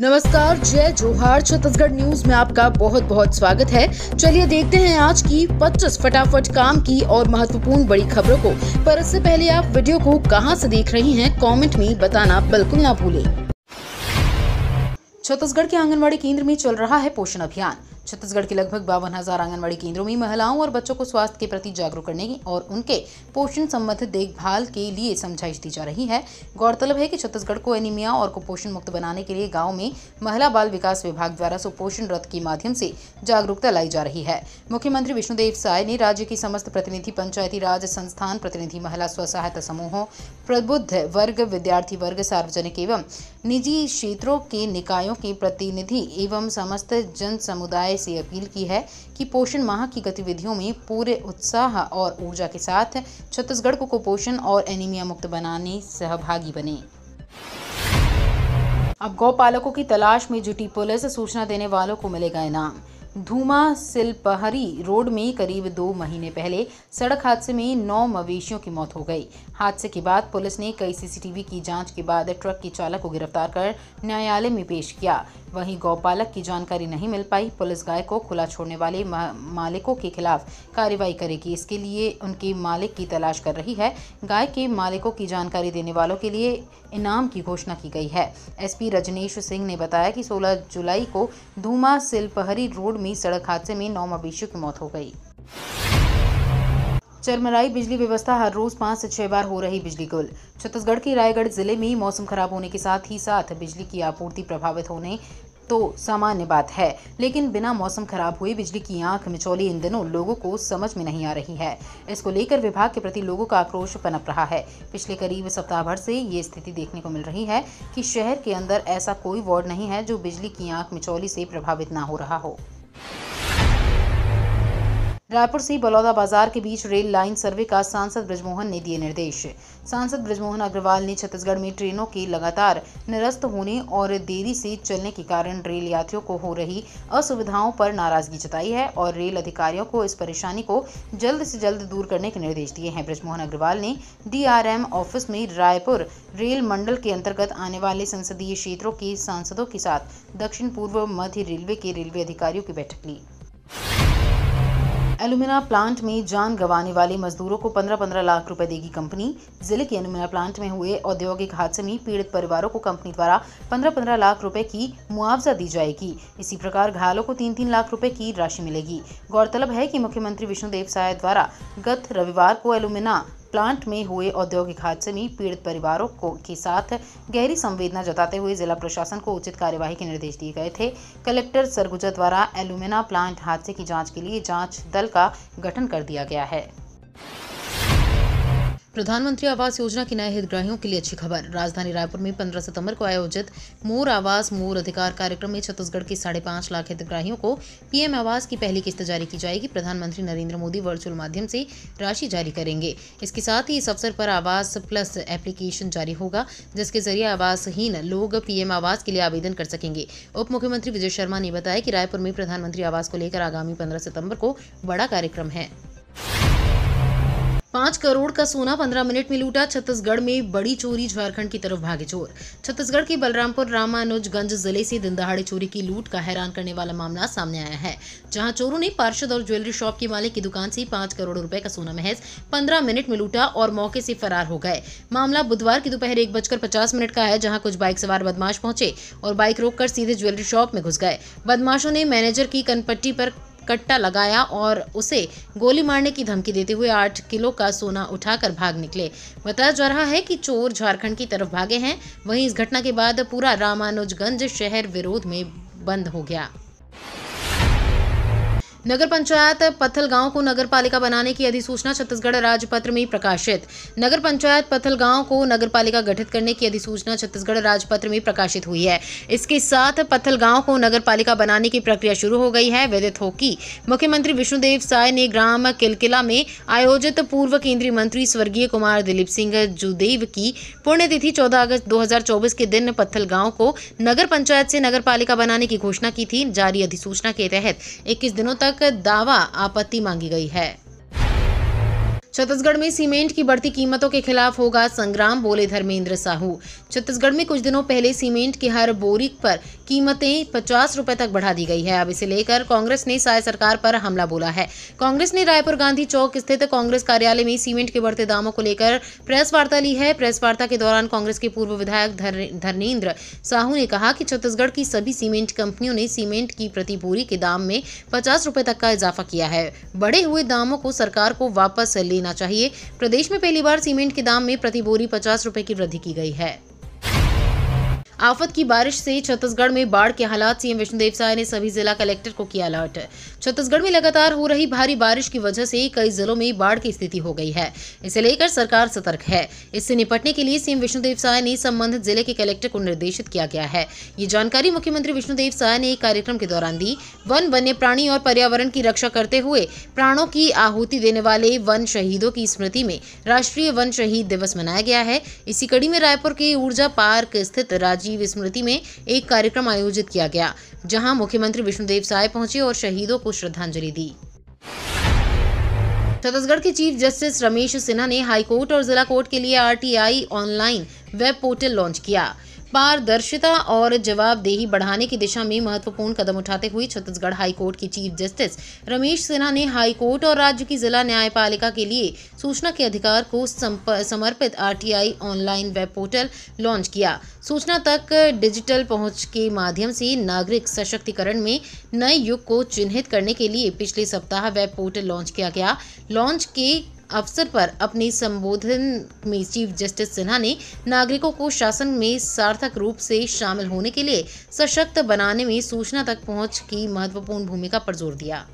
नमस्कार जय जोहार छत्तीसगढ़ न्यूज में आपका बहुत बहुत स्वागत है चलिए देखते हैं आज की पच्चीस फटाफट काम की और महत्वपूर्ण बड़ी खबरों को पर इससे पहले आप वीडियो को कहां से देख रही हैं कमेंट में बताना बिल्कुल ना भूलें छत्तीसगढ़ के आंगनबाड़ी केंद्र में चल रहा है पोषण अभियान छत्तीसगढ़ के लगभग बावन हजार आंगनबाड़ी केंद्रों में महिलाओं और बच्चों को स्वास्थ्य के प्रति जागरूक करने और उनके पोषण संबंधित देखभाल के लिए समझाइश दी जा रही है गौरतलब है कि छत्तीसगढ़ को एनीमिया और कुपोषण मुक्त बनाने के लिए गाँव में महिला बाल विकास विभाग द्वारा सुपोषण रथ के माध्यम से जागरूकता लाई जा रही है मुख्यमंत्री विष्णुदेव साय ने राज्य की समस्त प्रतिनिधि पंचायती राज संस्थान प्रतिनिधि महिला स्व सहायता समूहों प्रबुद्ध वर्ग विद्यार्थी वर्ग सार्वजनिक एवं निजी क्षेत्रों के निकायों के प्रतिनिधि एवं समस्त जन समुदाय न्यायालय से अपील की है कि पोषण माह की गतिविधियों में पूरे उत्साह और ऊर्जा के साथ छत्तीसगढ़ को कुपोषण और एनीमिया मुक्त बनाने सहभागी बने अब गौ पालकों की तलाश में जुटी पुलिस सूचना देने वालों को मिलेगा इनाम धूमा सिलपहरी रोड में करीब दो महीने पहले सड़क हादसे में नौ मवेशियों की मौत हो गई हादसे के बाद पुलिस ने कई सीसीटीवी की जांच के बाद ट्रक के चालक को गिरफ्तार कर न्यायालय में पेश किया वहीं गौपालक की जानकारी नहीं मिल पाई पुलिस गाय को खुला छोड़ने वाले मालिकों के खिलाफ कार्रवाई करेगी इसके लिए उनके मालिक की तलाश कर रही है गाय के मालिकों की जानकारी देने वालों के लिए इनाम की घोषणा की गई है एसपी रजनेश सिंह ने बताया कि 16 जुलाई को धूमा सिलपहरी रोड में सड़क हादसे में नौ मवेशियों की मौत हो गई चरमराई बिजली व्यवस्था हर रोज पाँच से छह बार हो रही बिजली गुल छत्तीसगढ़ के रायगढ़ जिले में मौसम खराब होने के साथ ही साथ बिजली की आपूर्ति प्रभावित होने तो सामान्य बात है लेकिन बिना मौसम खराब हुए बिजली की आंख मिचौली इन दिनों लोगों को समझ में नहीं आ रही है इसको लेकर विभाग के प्रति लोगों का आक्रोश पनप रहा है पिछले करीब सप्ताह भर से ये स्थिति देखने को मिल रही है कि शहर के अंदर ऐसा कोई वार्ड नहीं है जो बिजली की आंख मिचौली से प्रभावित ना हो रहा हो रायपुर से बलौदा बाजार के बीच रेल लाइन सर्वे का सांसद ब्रजमोहन ने दिए निर्देश सांसद ब्रजमोहन अग्रवाल ने छत्तीसगढ़ में ट्रेनों के लगातार निरस्त होने और देरी से चलने के कारण रेल यात्रियों को हो रही असुविधाओं पर नाराजगी जताई है और रेल अधिकारियों को इस परेशानी को जल्द से जल्द दूर करने के निर्देश दिए हैं ब्रजमोहन अग्रवाल ने डीआरएम ऑफिस में रायपुर रेल मंडल के अंतर्गत आने वाले संसदीय क्षेत्रों के सांसदों के साथ दक्षिण पूर्व मध्य रेलवे के रेलवे अधिकारियों की बैठक ली एलुमिना प्लांट में जान गंवाने वाले मजदूरों को 15-15 लाख रुपए देगी कंपनी जिले के एलुमिना प्लांट में हुए औद्योगिक हादसे में पीड़ित परिवारों को कंपनी द्वारा 15-15 लाख रुपए की मुआवजा दी जाएगी इसी प्रकार घायलों को तीन तीन लाख रुपए की राशि मिलेगी गौरतलब है कि मुख्यमंत्री विष्णुदेव साय द्वारा गत रविवार को एलुमिना प्लांट में हुए औद्योगिक हादसे में पीड़ित परिवारों को के साथ गहरी संवेदना जताते हुए जिला प्रशासन को उचित कार्यवाही के निर्देश दिए गए थे कलेक्टर सरगुजा द्वारा एल्यूमिना प्लांट हादसे की जाँच के लिए जाँच दल का गठन कर दिया गया है प्रधानमंत्री आवास योजना के नए हितग्राहियों के लिए अच्छी खबर राजधानी रायपुर में 15 सितंबर को आयोजित मोर आवास मोर अधिकार कार्यक्रम में छत्तीसगढ़ के साढ़े पाँच लाख हितग्राहियों को पीएम आवास की पहली किस्त जारी की जाएगी प्रधानमंत्री नरेंद्र मोदी वर्चुअल माध्यम से राशि जारी करेंगे इसके साथ ही इस अवसर पर आवास प्लस एप्लीकेशन जारी होगा जिसके जरिए आवासहीन लोग पीएम आवास के लिए आवेदन कर सकेंगे उप मुख्यमंत्री विजय शर्मा ने बताया कि रायपुर में प्रधानमंत्री आवास को लेकर आगामी पंद्रह सितम्बर को बड़ा कार्यक्रम है पाँच करोड़ का सोना पंद्रह मिनट में लूटा छत्तीसगढ़ में बड़ी चोरी झारखंड की तरफ भागे चोर छत्तीसगढ़ के बलरामपुर रामानुजगंज जिले से दिन दहाड़े चोरी की लूट का हैरान करने वाला मामला सामने आया है जहां चोरों ने पार्षद और ज्वेलरी शॉप के मालिक की दुकान से पाँच करोड़ रुपए का सोना महज पंद्रह मिनट में लूटा और मौके से फरार हो गए मामला बुधवार की दोपहर एक बजकर पचास मिनट का है जहाँ कुछ बाइक सवार बदमाश पहुंचे और बाइक रोककर सीधे ज्वेलरी शॉप में घुस गए बदमाशों ने मैनेजर की कनपट्टी पर कट्टा लगाया और उसे गोली मारने की धमकी देते हुए आठ किलो का सोना उठाकर भाग निकले बताया जा रहा है कि चोर झारखंड की तरफ भागे हैं वहीं इस घटना के बाद पूरा रामानुजगंज शहर विरोध में बंद हो गया नगर पंचायत पथल गांव को नगर पालिका बनाने की अधिसूचना छत्तीसगढ़ राजपत्र में प्रकाशित नगर पंचायत पथल गांव को नगर पालिका गठित करने की अधिसूचना छत्तीसगढ़ राजपत्र में प्रकाशित हुई है इसके साथ पथल गांव को नगर पालिका बनाने की प्रक्रिया शुरू हो गई है विदित हो कि मुख्यमंत्री विष्णुदेव साय ने ग्राम किलकिला में आयोजित पूर्व केंद्रीय मंत्री स्वर्गीय कुमार दिलीप सिंह जुदेव की पुण्यतिथि चौदह अगस्त दो के दिन पत्थल गाँव को नगर पंचायत से नगर पालिका बनाने की घोषणा की थी जारी अधिसूचना के तहत इक्कीस दिनों तक तक दावा आपत्ति मांगी गई है छत्तीसगढ़ में सीमेंट की बढ़ती कीमतों के खिलाफ होगा संग्राम बोले धर्मेंद्र साहू छत्तीसगढ़ में कुछ दिनों पहले सीमेंट की हर बोरी पर कीमतें पचास रुपए तक बढ़ा दी गई है अब इसे लेकर कांग्रेस ने साय सरकार पर हमला बोला है कांग्रेस ने रायपुर गांधी चौक स्थित कांग्रेस कार्यालय में सीमेंट के बढ़ते दामों को लेकर प्रेस वार्ता ली है प्रेस वार्ता के दौरान कांग्रेस के पूर्व विधायक धर्मेंद्र साहू ने कहा कि छत्तीसगढ़ की सभी सीमेंट कंपनियों ने सीमेंट की प्रति बोरी के दाम में पचास रुपए तक का इजाफा किया है बढ़े हुए दामों को सरकार को वापस लेना लेना चाहिए प्रदेश में पहली बार सीमेंट के दाम में प्रति बोरी पचास रुपए की वृद्धि की गई है आफत की बारिश से छत्तीसगढ़ में बाढ़ के हालात सीएम विष्णुदेव साय ने सभी जिला कलेक्टर को किया अलर्ट छत्तीसगढ़ में लगातार हो रही भारी बारिश की वजह से कई जिलों में बाढ़ की स्थिति हो गई है इसे लेकर सरकार सतर्क है इससे निपटने के लिए सीएम विष्णुदेव साय ने संबंधित जिले के कलेक्टर को निर्देशित किया गया है ये जानकारी मुख्यमंत्री विष्णुदेव साय ने एक कार्यक्रम के दौरान दी वन वन्य प्राणी और पर्यावरण की रक्षा करते हुए प्राणों की आहूति देने वाले वन शहीदों की स्मृति में राष्ट्रीय वन शहीद दिवस मनाया गया है इसी कड़ी में रायपुर के ऊर्जा पार्क स्थित राज्य जीव स्मृति में एक कार्यक्रम आयोजित किया गया जहां मुख्यमंत्री विष्णुदेव साय पहुंचे और शहीदों को श्रद्धांजलि दी छत्तीसगढ़ के चीफ जस्टिस रमेश सिन्हा ने हाईकोर्ट और जिला कोर्ट के लिए RTI online web portal launch किया पारदर्शिता और जवाबदेही बढ़ाने की दिशा में महत्वपूर्ण कदम उठाते हुए छत्तीसगढ़ हाईकोर्ट की चीफ जस्टिस रमेश सिन्हा ने हाईकोर्ट और राज्य की जिला न्यायपालिका के लिए सूचना के अधिकार को समर्पित RTI online web portal launch किया सूचना तक डिजिटल पहुंच के माध्यम से नागरिक सशक्तिकरण में नए युग को चिन्हित करने के लिए पिछले सप्ताह वेब पोर्टल लॉन्च किया गया लॉन्च के अवसर पर अपने संबोधन में चीफ जस्टिस सिन्हा ने नागरिकों को शासन में सार्थक रूप से शामिल होने के लिए सशक्त बनाने में सूचना तक पहुंच की महत्वपूर्ण भूमिका पर जोर दिया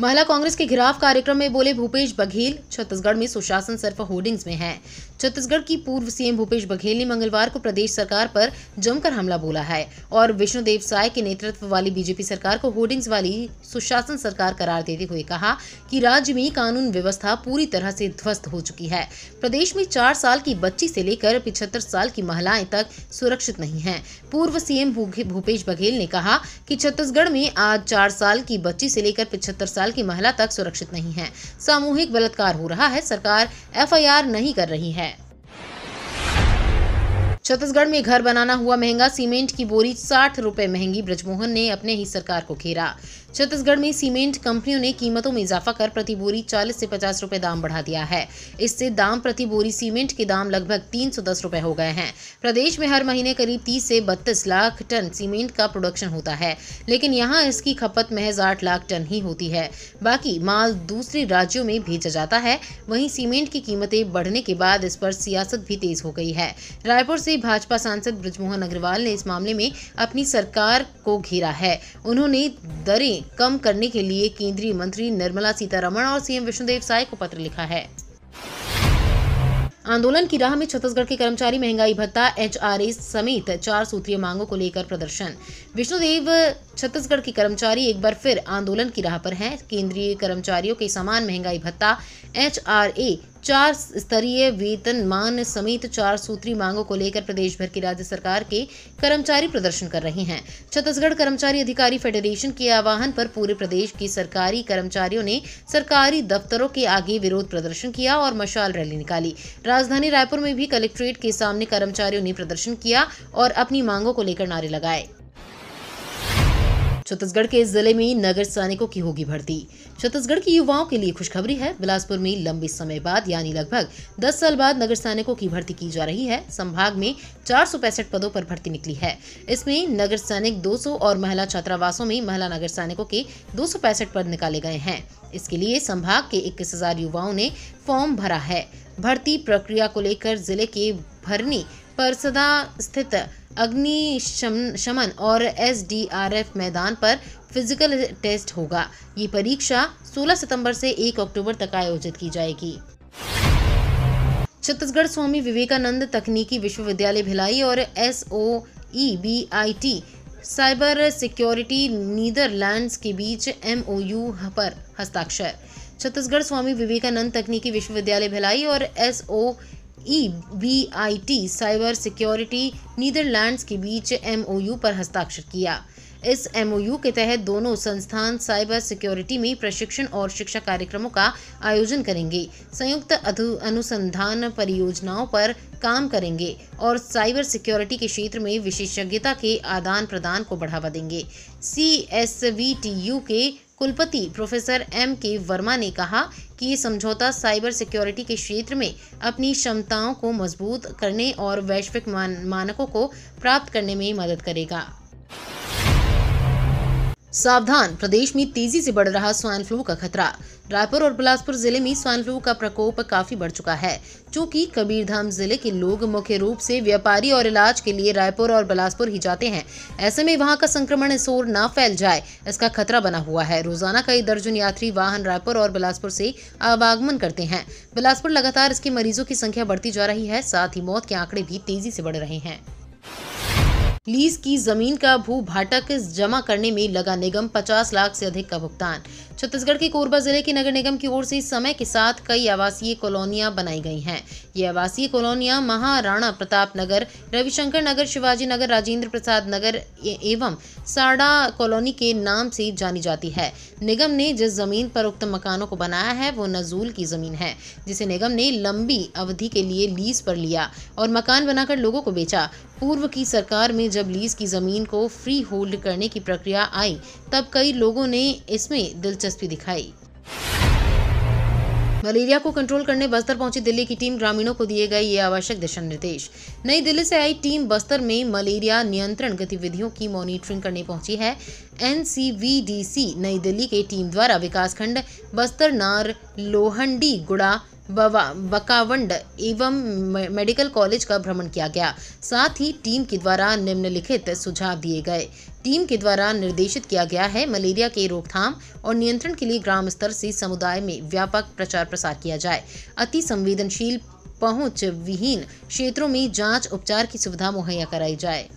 महिला कांग्रेस के खिलाफ कार्यक्रम में बोले भूपेश बघेल छत्तीसगढ़ में सुशासन सिर्फ होर्डिंग्स में है छत्तीसगढ़ की पूर्व सीएम भूपेश बघेल ने मंगलवार को प्रदेश सरकार पर जमकर हमला बोला है और विष्णुदेव साय के नेतृत्व वाली बीजेपी सरकार को होर्डिंग्स वाली सुशासन सरकार करार देते हुए कहा कि राज्य में कानून व्यवस्था पूरी तरह से ध्वस्त हो चुकी है प्रदेश में चार साल की बच्ची से लेकर पिछहत्तर साल की महिलाएं तक सुरक्षित नहीं है पूर्व सीएम भूपेश बघेल ने कहा कि छत्तीसगढ़ में आज चार साल की बच्ची से लेकर पिछहत्तर साल की महिला तक सुरक्षित नहीं है सामूहिक बलात्कार हो रहा है सरकार एफआईआर नहीं कर रही है छत्तीसगढ़ में घर बनाना हुआ महंगा सीमेंट की बोरी साठ रुपए महंगी ब्रजमोहन ने अपने ही सरकार को घेरा छत्तीसगढ़ में सीमेंट कंपनियों ने कीमतों में इजाफा कर प्रति बोरी चालीस से पचास रुपए दाम बढ़ा दिया है इससे दाम प्रति बोरी सीमेंट के दाम लगभग तीन सौ दस रुपए हो गए हैं प्रदेश में हर महीने करीब तीस से बत्तीस लाख टन सीमेंट का प्रोडक्शन होता है लेकिन यहाँ इसकी खपत महज आठ लाख टन ही होती है बाकी माल दूसरे राज्यों में भेजा जाता है वहीं सीमेंट की कीमतें बढ़ने के बाद इस पर सियासत भी तेज हो गई है रायपुर से भाजपा सांसद ब्रजमोहन अग्रवाल ने इस मामले में अपनी सरकार को घेरा है उन्होंने दरें दरें कम करने के लिए केंद्रीय मंत्री निर्मला सीतारमण और सीएम विष्णुदेव साय को पत्र लिखा है आंदोलन की राह में छत्तीसगढ़ के कर्मचारी महंगाई भत्ता एच समेत चार सूत्रीय मांगों को लेकर प्रदर्शन विष्णुदेव छत्तीसगढ़ के कर्मचारी एक बार फिर आंदोलन की राह पर हैं केंद्रीय कर्मचारियों के समान महंगाई भत्ता एच चार स्तरीय वेतन मान समेत चार सूत्री मांगों को लेकर प्रदेश भर की राज्य सरकार के कर्मचारी प्रदर्शन कर रहे हैं छत्तीसगढ़ कर्मचारी अधिकारी फेडरेशन के आह्वान पर पूरे प्रदेश की सरकारी कर्मचारियों ने सरकारी दफ्तरों के आगे विरोध प्रदर्शन किया और मशाल रैली निकाली राजधानी रायपुर में भी कलेक्ट्रेट के सामने कर्मचारियों ने प्रदर्शन किया और अपनी मांगों को लेकर नारे लगाए छत्तीसगढ़ के जिले में नगर सैनिकों की होगी भर्ती छत्तीसगढ़ के युवाओं के लिए खुशखबरी है बिलासपुर में लंबे समय बाद यानी लगभग 10 साल बाद नगर सैनिकों की भर्ती की जा रही है संभाग में चार पदों पर भर्ती निकली है इसमें नगर सैनिक 200 और महिला छात्रावासों में महिला नगर सैनिकों के दो पद निकाले गए हैं इसके लिए संभाग के इक्कीस युवाओं ने फॉर्म भरा है भर्ती प्रक्रिया को लेकर जिले के भरनी परसदा स्थित अग्नि शमन और एसडीआरएफ मैदान पर फिजिकल टेस्ट होगा ये परीक्षा 16 सितंबर से 1 अक्टूबर तक आयोजित की जाएगी छत्तीसगढ़ स्वामी विवेकानंद तकनीकी विश्वविद्यालय भिलाई और S O B I T cyber security Netherlands के बीच एमओयू पर हस्ताक्षर छत्तीसगढ़ स्वामी विवेकानंद तकनीकी विश्वविद्यालय भिलाई और S O E B I T cyber security Netherlands के बीच यू पर हस्ताक्षर किया इस यू के तहत दोनों संस्थान साइबर सिक्योरिटी में प्रशिक्षण और शिक्षा कार्यक्रमों का आयोजन करेंगे संयुक्त अनुसंधान परियोजनाओं पर काम करेंगे और साइबर सिक्योरिटी के क्षेत्र में विशेषज्ञता के आदान प्रदान को बढ़ावा देंगे C S V T U के कुलपति प्रोफेसर एम के वर्मा ने कहा कि ये समझौता साइबर सिक्योरिटी के क्षेत्र में अपनी क्षमताओं को मजबूत करने और वैश्विक मान, मानकों को प्राप्त करने में मदद करेगा सावधान प्रदेश में तेजी से बढ़ रहा स्वाइन फ्लू का खतरा रायपुर और बिलासपुर जिले में स्वाइन फ्लू का प्रकोप काफी बढ़ चुका है क्योंकि कबीरधाम जिले के लोग मुख्य रूप से व्यापारी और इलाज के लिए रायपुर और बिलासपुर ही जाते हैं ऐसे में वहां का संक्रमण इस ओर न फैल जाए इसका खतरा बना हुआ है रोजाना कई दर्जन यात्री वाहन रायपुर और बिलासपुर से आवागमन करते हैं बिलासपुर लगातार इसके मरीजों की संख्या बढ़ती जा रही है साथ ही मौत के आंकड़े भी तेजी से बढ़ रहे हैं लीज की जमीन का भू भाटक जमा करने में लगा निगम 50 लाख से अधिक का भुगतान छत्तीसगढ़ के कोरबा जिले के नगर निगम की ओर से समय के साथ कई आवासीय कॉलोनियां बनाई गई हैं ये आवासीय कॉलोनियां महाराणा प्रताप नगर रविशंकर नगर शिवाजी नगर राजेंद्र प्रसाद नगर एवं साड़ा कॉलोनी के नाम से जानी जाती है निगम ने जिस जमीन पर उक्त मकानों को बनाया है वो नजूल की जमीन है जिसे निगम ने लंबी अवधि के लिए लीज पर लिया और मकान बनाकर लोगों को बेचा पूर्व की सरकार में जब लीज की ज़मीन को फ्री होल्ड करने की प्रक्रिया आई तब कई लोगों ने इसमें दिलचस्पी दिखाई मलेरिया को कंट्रोल करने बस्तर पहुंची दिल्ली की टीम ग्रामीणों को दिए गए ये आवश्यक दिशा निर्देश नई दिल्ली से आई टीम बस्तर में मलेरिया नियंत्रण गतिविधियों की मॉनिटरिंग करने पहुंची है एनसीवीडीसी नई दिल्ली के टीम द्वारा विकासखंड बस्तर नार लोहंडी गुड़ा बकावंड एवं मेडिकल कॉलेज का भ्रमण किया गया साथ ही टीम के द्वारा निम्नलिखित सुझाव दिए गए टीम के द्वारा निर्देशित किया गया है मलेरिया के रोकथाम और नियंत्रण के लिए ग्राम स्तर से समुदाय में व्यापक प्रचार प्रसार किया जाए अति संवेदनशील पहुंच विहीन क्षेत्रों में जांच उपचार की सुविधा मुहैया कराई जाए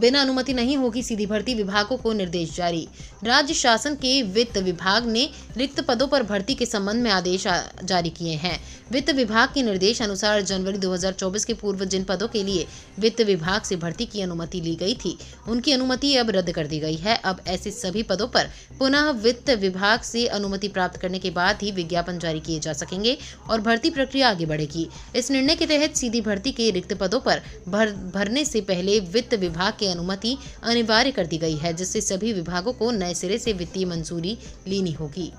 बिना अनुमति नहीं होगी सीधी भर्ती विभागों को निर्देश जारी राज्य शासन के वित्त विभाग ने रिक्त पदों पर भर्ती के संबंध में आदेश जारी किए हैं वित्त विभाग के निर्देश अनुसार जनवरी 2024 के पूर्व जिन पदों के लिए वित्त विभाग से भर्ती की अनुमति ली गई थी उनकी अनुमति अब रद्द कर दी गई है अब ऐसे सभी पदों पर पुनः वित्त विभाग से अनुमति प्राप्त करने के बाद ही विज्ञापन जारी किए जा सकेंगे और भर्ती प्रक्रिया आगे बढ़ेगी इस निर्णय के तहत सीधी भर्ती के रिक्त पदों पर भर, भरने से पहले वित्त विभाग के की अनुमति अनिवार्य कर दी गई है जिससे सभी विभागों को नए सिरे से वित्तीय मंजूरी लेनी होगी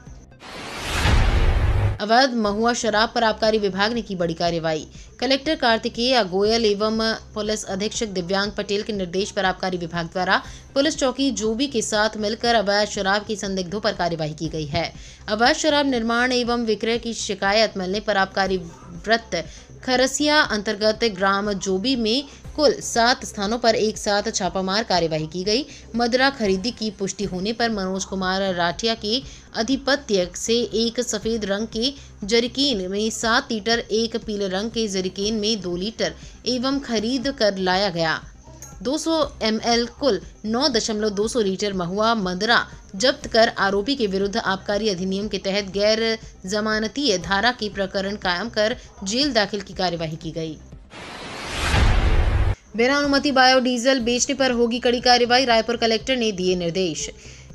अवैध महुआ शराब पर आबकारी विभाग ने की बड़ी कार्यवाही कलेक्टर कार्तिकेय गोयल एवं पुलिस अधीक्षक दिव्यांग पटेल के निर्देश पर आबकारी विभाग द्वारा पुलिस चौकी जोबी के साथ मिलकर अवैध शराब की संदिग्धों पर कार्यवाही की गई है अवैध शराब निर्माण एवं विक्रय की शिकायत मिलने पर आबकारी व्रत खरसिया अंतर्गत ग्राम जोबी में कुल सात स्थानों पर एक साथ छापामार कार्यवाही की गई मदरा खरीदी की पुष्टि होने पर मनोज कुमार राठिया के अधिपत्य से एक सफ़ेद रंग के जरिकेन में सात लीटर एक पीले रंग के जरिकेन में दो लीटर एवं खरीद कर लाया गया 200 एल कुल 9.200 लीटर महुआ मदरा जब्त कर आरोपी के विरुद्ध आबकारी अधिनियम के तहत गैर जमानतीय धारा की प्रकरण कायम कर जेल दाखिल की कार्यवाही की गई बिना अनुमति बायोडीजल बेचने पर होगी कड़ी कार्रवाई रायपुर कलेक्टर ने दिए निर्देश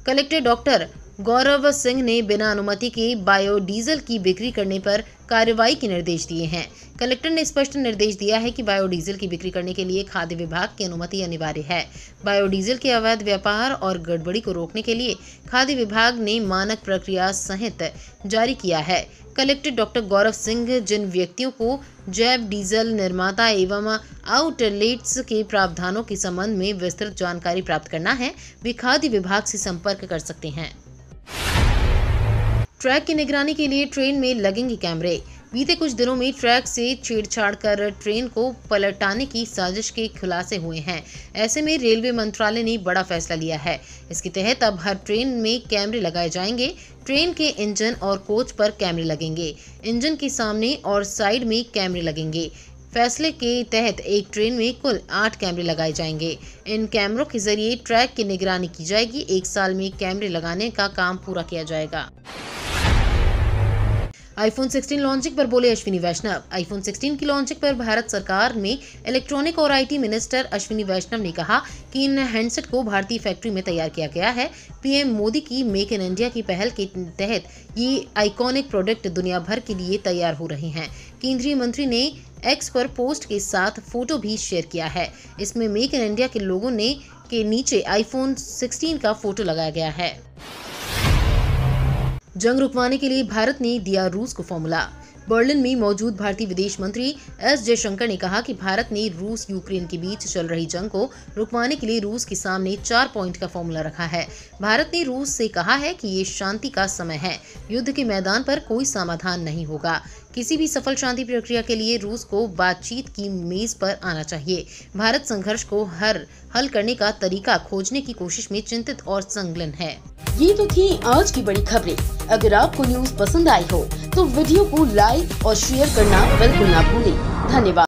कलेक्टर डॉक्टर गौरव सिंह ने बिना अनुमति के बायोडीजल की बिक्री करने पर कार्रवाई के निर्देश दिए हैं कलेक्टर ने स्पष्ट निर्देश दिया है कि बायोडीजल की बिक्री करने के लिए खाद्य विभाग की अनुमति अनिवार्य है बायोडीजल के अवैध व्यापार और गड़बड़ी को रोकने के लिए खाद्य विभाग ने मानक प्रक्रिया सहित जारी किया है कलेक्टर डॉक्टर गौरव सिंह जिन व्यक्तियों को जैव डीजल निर्माता एवं आउटलेट्स के प्रावधानों के संबंध में विस्तृत जानकारी प्राप्त करना है वे खाद्य विभाग से संपर्क कर सकते हैं ट्रैक की निगरानी के लिए ट्रेन में लगेंगे कैमरे बीते कुछ दिनों में ट्रैक से छेड़छाड़ कर ट्रेन को पलटाने की साजिश के खुलासे हुए हैं ऐसे में रेलवे मंत्रालय ने बड़ा फैसला लिया है इसके तहत अब हर ट्रेन में कैमरे लगाए जाएंगे ट्रेन के इंजन और कोच पर कैमरे लगेंगे इंजन के सामने और साइड में कैमरे लगेंगे फैसले के तहत एक ट्रेन में कुल आठ कैमरे लगाए जाएंगे इन कैमरों के जरिए ट्रैक की निगरानी की जाएगी एक साल में कैमरे लगाने का काम पूरा किया जाएगा आईफोन 16 लॉन्चिंग पर बोले अश्विनी वैष्णव आईफोन 16 की लॉन्चिंग पर भारत सरकार में इलेक्ट्रॉनिक और आईटी मिनिस्टर अश्विनी वैष्णव ने कहा कि इन हैंडसेट को भारतीय फैक्ट्री में तैयार किया गया है पीएम मोदी की मेक इन इंडिया की पहल के तहत ये आइकॉनिक प्रोडक्ट दुनिया भर के लिए तैयार हो रहे हैं केंद्रीय मंत्री ने एक्स पर पोस्ट के साथ फोटो भी शेयर किया है इसमें मेक इन इंडिया के लोगों ने के नीचे आईफोन सिक्सटीन का फोटो लगाया गया है जंग रुकवाने के लिए भारत ने दिया रूस को फॉर्मूला बर्लिन में मौजूद भारतीय विदेश मंत्री एस जयशंकर ने कहा कि भारत ने रूस यूक्रेन के बीच चल रही जंग को रुकवाने के लिए रूस के सामने चार पॉइंट का फॉर्मूला रखा है भारत ने रूस से कहा है कि ये शांति का समय है युद्ध के मैदान पर कोई समाधान नहीं होगा किसी भी सफल शांति प्रक्रिया के लिए रूस को बातचीत की मेज पर आना चाहिए भारत संघर्ष को हर हल करने का तरीका खोजने की कोशिश में चिंतित और संलग्न है ये तो थी आज की बड़ी खबरें अगर आपको न्यूज पसंद आई हो तो वीडियो को लाइक और शेयर करना बिल्कुल ना भूलें धन्यवाद